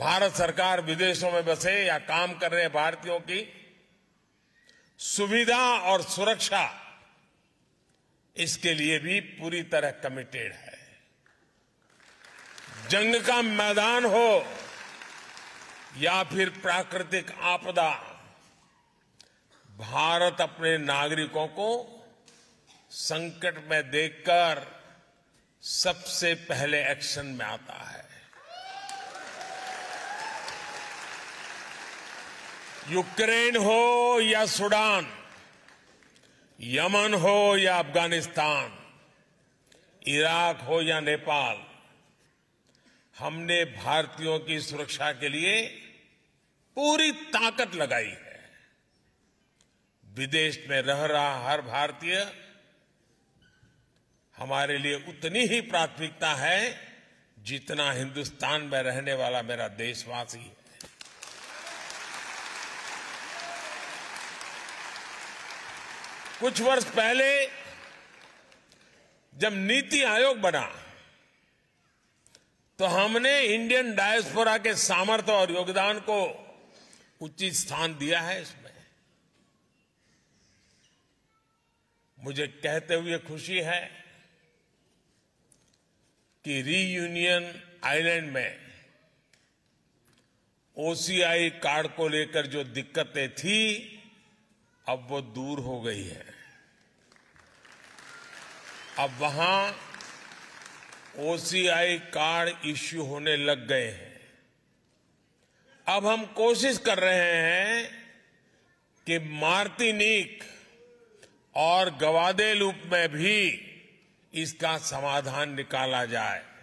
भारत सरकार विदेशों में बसे या काम कर रहे भारतीयों की सुविधा और सुरक्षा इसके लिए भी पूरी तरह कमिटेड है जंग का मैदान हो या फिर प्राकृतिक आपदा भारत अपने नागरिकों को संकट में देखकर सबसे पहले एक्शन में आता है यूक्रेन हो या सूडान यमन हो या अफगानिस्तान इराक हो या नेपाल हमने भारतीयों की सुरक्षा के लिए पूरी ताकत लगाई है विदेश में रह रहा हर भारतीय हमारे लिए उतनी ही प्राथमिकता है जितना हिंदुस्तान में रहने वाला मेरा देशवासी है कुछ वर्ष पहले जब नीति आयोग बना तो हमने इंडियन डायस्पोरा के सामर्थ्य और योगदान को उचित स्थान दिया है इसमें मुझे कहते हुए खुशी है कि रीयूनियन आइलैंड में ओसीआई कार्ड को लेकर जो दिक्कतें थी अब वो दूर हो गई है अब वहां ओसीआई कार्ड इश्यू होने लग गए हैं अब हम कोशिश कर रहे हैं कि मार्तिनिक और गवादे रूप में भी इसका समाधान निकाला जाए